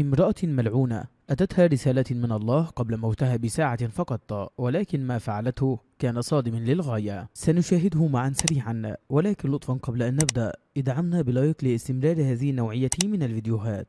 امرأة ملعونة أتتها رسالة من الله قبل موتها بساعة فقط ولكن ما فعلته كان صادما للغاية سنشاهده معا سريعا ولكن لطفا قبل أن نبدأ ادعمنا بلايك لاستمرار هذه النوعية من الفيديوهات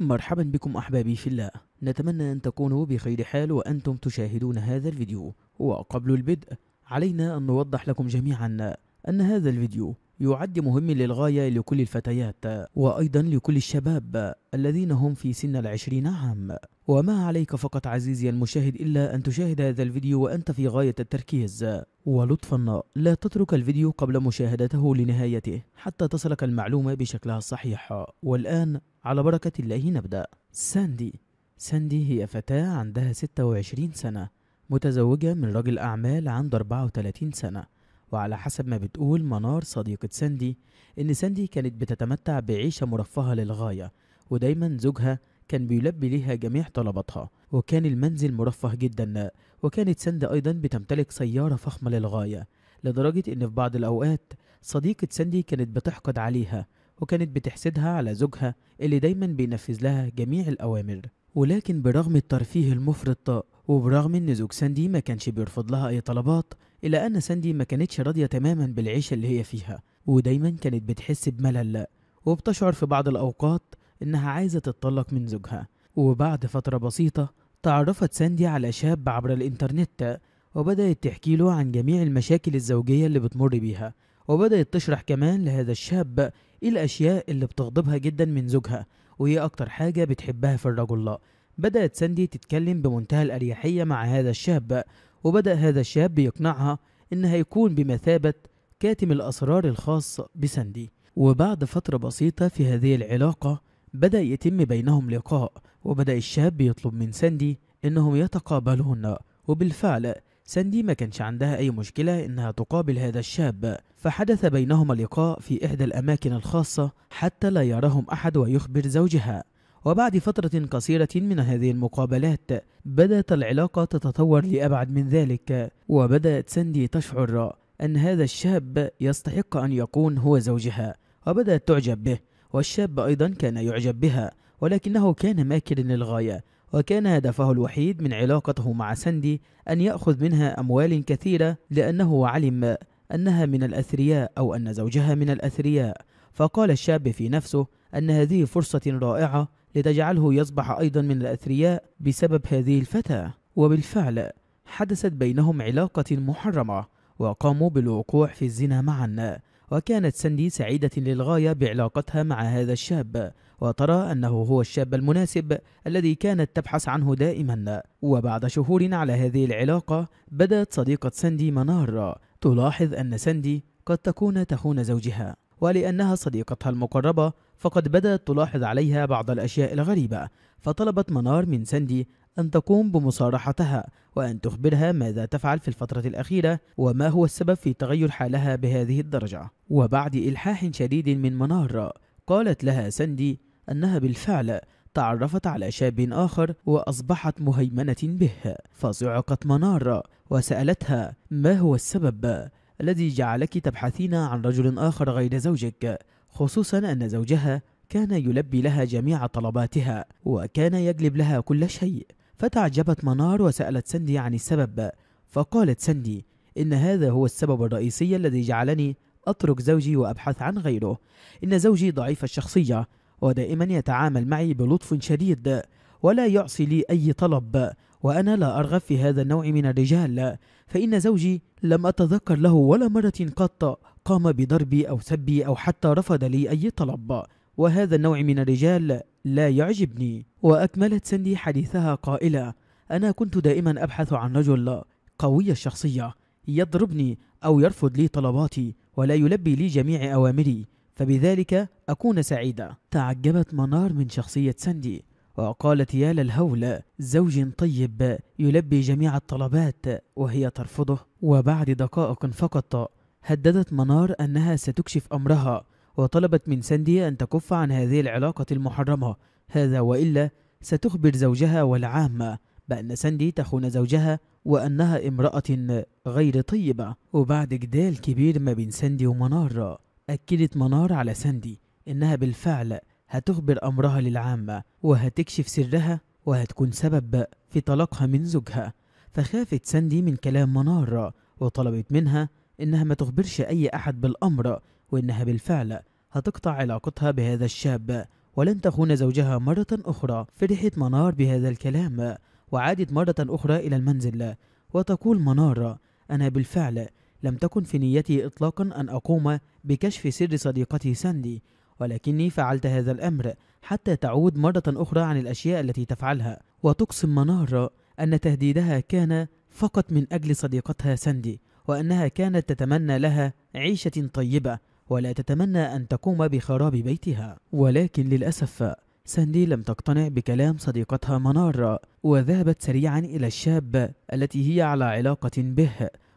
مرحبا بكم أحبابي في الله نتمنى أن تكونوا بخير حال وأنتم تشاهدون هذا الفيديو وقبل البدء علينا أن نوضح لكم جميعا أن هذا الفيديو يعد مهم للغاية لكل الفتيات وأيضا لكل الشباب الذين هم في سن العشرين عام وما عليك فقط عزيزي المشاهد إلا أن تشاهد هذا الفيديو وأنت في غاية التركيز ولطفا لا تترك الفيديو قبل مشاهدته لنهايته حتى تصلك المعلومة بشكلها الصحيح والآن على بركة الله نبدأ ساندي ساندي هي فتاة عندها 26 سنة متزوجة من رجل أعمال عنده 34 سنة وعلى حسب ما بتقول منار صديقة ساندي إن ساندي كانت بتتمتع بعيشة مرفهة للغاية ودايما زوجها كان بيلبي ليها جميع طلباتها وكان المنزل مرفه جدا وكانت ساندي أيضا بتمتلك سيارة فخمة للغاية لدرجة إن في بعض الأوقات صديقة ساندي كانت بتحقد عليها وكانت بتحسدها على زوجها اللي دايما بينفذ لها جميع الأوامر ولكن برغم الترفيه المفرط وبرغم ان زوج ساندي ما كانش بيرفض لها اي طلبات الا ان ساندي ما كانتش راضيه تماما بالعيشه اللي هي فيها ودايما كانت بتحس بملل وبتشعر في بعض الاوقات انها عايزه تتطلق من زوجها وبعد فتره بسيطه تعرفت ساندي على شاب عبر الانترنت وبدات تحكي له عن جميع المشاكل الزوجيه اللي بتمر بيها وبدات تشرح كمان لهذا الشاب ايه الاشياء اللي بتغضبها جدا من زوجها وايه اكتر حاجه بتحبها في الرجل بدأت ساندي تتكلم بمنتهى الأريحية مع هذا الشاب وبدأ هذا الشاب يقنعها إن هيكون بمثابة كاتم الأسرار الخاص بساندي وبعد فترة بسيطة في هذه العلاقة بدأ يتم بينهم لقاء وبدأ الشاب يطلب من ساندي إنهم يتقابلون وبالفعل ساندي ما كانش عندها أي مشكلة إنها تقابل هذا الشاب فحدث بينهما لقاء في إحدى الأماكن الخاصة حتى لا يراهم أحد ويخبر زوجها وبعد فترة قصيرة من هذه المقابلات بدأت العلاقة تتطور لأبعد من ذلك وبدأت ساندي تشعر أن هذا الشاب يستحق أن يكون هو زوجها وبدأت تعجب به والشاب أيضا كان يعجب بها ولكنه كان ماكر للغاية وكان هدفه الوحيد من علاقته مع ساندي أن يأخذ منها أموال كثيرة لأنه علم أنها من الأثرياء أو أن زوجها من الأثرياء فقال الشاب في نفسه أن هذه فرصة رائعة لتجعله يصبح أيضا من الأثرياء بسبب هذه الفتاة وبالفعل حدثت بينهم علاقة محرمة وقاموا بالوقوع في الزنا معا وكانت سندي سعيدة للغاية بعلاقتها مع هذا الشاب وترى أنه هو الشاب المناسب الذي كانت تبحث عنه دائما وبعد شهور على هذه العلاقة بدأت صديقة سندي منارة تلاحظ أن سندي قد تكون تخون زوجها ولأنها صديقتها المقربة فقد بدأت تلاحظ عليها بعض الأشياء الغريبة فطلبت منار من ساندي أن تقوم بمصارحتها وأن تخبرها ماذا تفعل في الفترة الأخيرة وما هو السبب في تغير حالها بهذه الدرجة وبعد إلحاح شديد من منار قالت لها ساندي أنها بالفعل تعرفت على شاب آخر وأصبحت مهيمنة به فصعقت منار وسألتها ما هو السبب الذي جعلك تبحثين عن رجل آخر غير زوجك خصوصا أن زوجها كان يلبي لها جميع طلباتها وكان يجلب لها كل شيء فتعجبت منار وسألت سندي عن السبب فقالت سندي إن هذا هو السبب الرئيسي الذي جعلني أترك زوجي وأبحث عن غيره إن زوجي ضعيف الشخصية ودائما يتعامل معي بلطف شديد ولا يعصي لي أي طلب وأنا لا أرغب في هذا النوع من الرجال فإن زوجي لم أتذكر له ولا مرة قط قام بضربي أو سبي أو حتى رفض لي أي طلب وهذا النوع من الرجال لا يعجبني وأكملت سندي حديثها قائلة أنا كنت دائما أبحث عن رجل قوي الشخصية يضربني أو يرفض لي طلباتي ولا يلبي لي جميع أوامري فبذلك أكون سعيدة تعجبت منار من شخصية سندي وقالت يا للهول زوج طيب يلبي جميع الطلبات وهي ترفضه وبعد دقائق فقط هددت منار أنها ستكشف أمرها وطلبت من ساندي أن تكف عن هذه العلاقة المحرمة هذا وإلا ستخبر زوجها والعامة بأن ساندي تخون زوجها وأنها امرأة غير طيبة وبعد جدال كبير ما بين ساندي ومنار أكدت منار على ساندي إنها بالفعل هتخبر أمرها للعامة وهتكشف سرها وهتكون سبب في طلاقها من زوجها فخافت ساندي من كلام منار وطلبت منها إنها ما تخبرش أي أحد بالأمر وإنها بالفعل هتقطع علاقتها بهذا الشاب ولن تخون زوجها مرة أخرى فرحت منار بهذا الكلام وعادت مرة أخرى إلى المنزل وتقول منار أنا بالفعل لم تكن في نيتي إطلاقا أن أقوم بكشف سر صديقتي ساندي ولكني فعلت هذا الأمر حتى تعود مرة أخرى عن الأشياء التي تفعلها وتقسم منار أن تهديدها كان فقط من أجل صديقتها ساندي وأنها كانت تتمنى لها عيشة طيبة ولا تتمنى أن تقوم بخراب بيتها ولكن للأسف ساندي لم تقتنع بكلام صديقتها منار وذهبت سريعا إلى الشاب التي هي على علاقة به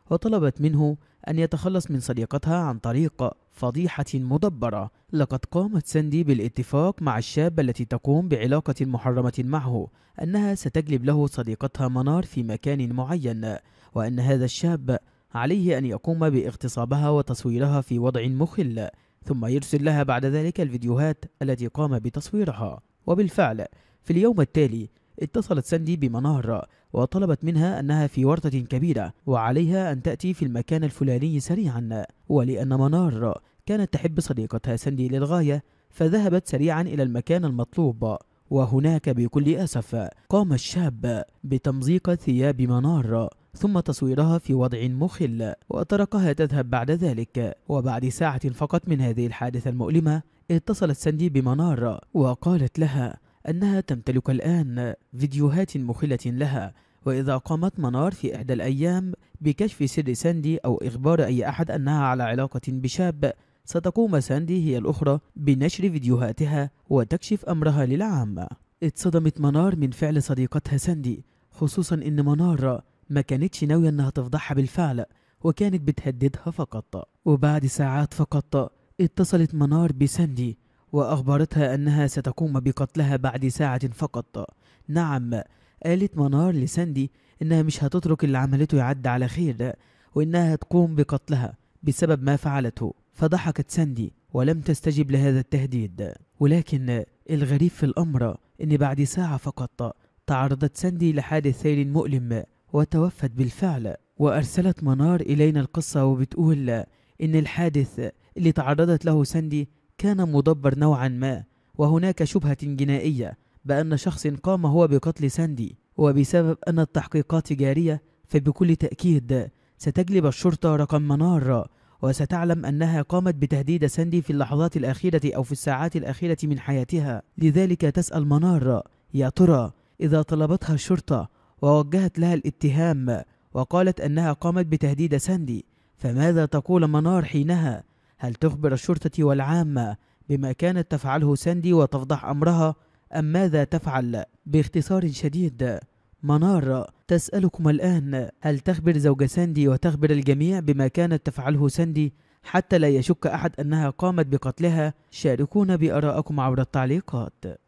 وطلبت منه أن يتخلص من صديقتها عن طريق فضيحة مدبرة لقد قامت ساندي بالاتفاق مع الشاب التي تقوم بعلاقة محرمة معه أنها ستجلب له صديقتها منار في مكان معين وأن هذا الشاب عليه أن يقوم باغتصابها وتصويرها في وضع مخل ثم يرسل لها بعد ذلك الفيديوهات التي قام بتصويرها وبالفعل في اليوم التالي اتصلت ساندي بمنار وطلبت منها أنها في ورطة كبيرة وعليها أن تأتي في المكان الفلاني سريعا ولأن منار كانت تحب صديقتها ساندي للغاية فذهبت سريعا إلى المكان المطلوب وهناك بكل أسف قام الشاب بتمزيق ثياب منار ثم تصويرها في وضع مخل وتركها تذهب بعد ذلك وبعد ساعة فقط من هذه الحادثة المؤلمة اتصلت ساندي بمنار وقالت لها أنها تمتلك الآن فيديوهات مخلة لها وإذا قامت منار في إحدى الأيام بكشف سر ساندي أو إخبار أي أحد أنها على علاقة بشاب ستقوم ساندي هي الأخرى بنشر فيديوهاتها وتكشف أمرها للعامة اتصدمت منار من فعل صديقتها ساندي خصوصا أن منار ما كانتش ناوية إنها تفضحها بالفعل وكانت بتهددها فقط وبعد ساعات فقط اتصلت منار بساندي وأخبرتها أنها ستقوم بقتلها بعد ساعة فقط نعم قالت منار لساندي إنها مش هتترك اللي عملته يعد على خير وإنها تقوم بقتلها بسبب ما فعلته فضحكت ساندي ولم تستجب لهذا التهديد ولكن الغريب في الأمر إن بعد ساعة فقط تعرضت ساندي لحادث سيل مؤلم وتوفت بالفعل وأرسلت منار إلينا القصة وبتقول إن الحادث اللي تعرضت له ساندي كان مدبر نوعا ما وهناك شبهة جنائية بأن شخص قام هو بقتل ساندي وبسبب أن التحقيقات جارية فبكل تأكيد ستجلب الشرطة رقم منار وستعلم أنها قامت بتهديد ساندي في اللحظات الأخيرة أو في الساعات الأخيرة من حياتها لذلك تسأل منار يا ترى إذا طلبتها الشرطة ووجهت لها الاتهام وقالت أنها قامت بتهديد ساندي فماذا تقول منار حينها؟ هل تخبر الشرطة والعامة بما كانت تفعله ساندي وتفضح أمرها أم ماذا تفعل؟ باختصار شديد منار تسألكم الآن هل تخبر زوج ساندي وتخبر الجميع بما كانت تفعله ساندي حتى لا يشك أحد أنها قامت بقتلها؟ شاركونا بآرائكم عبر التعليقات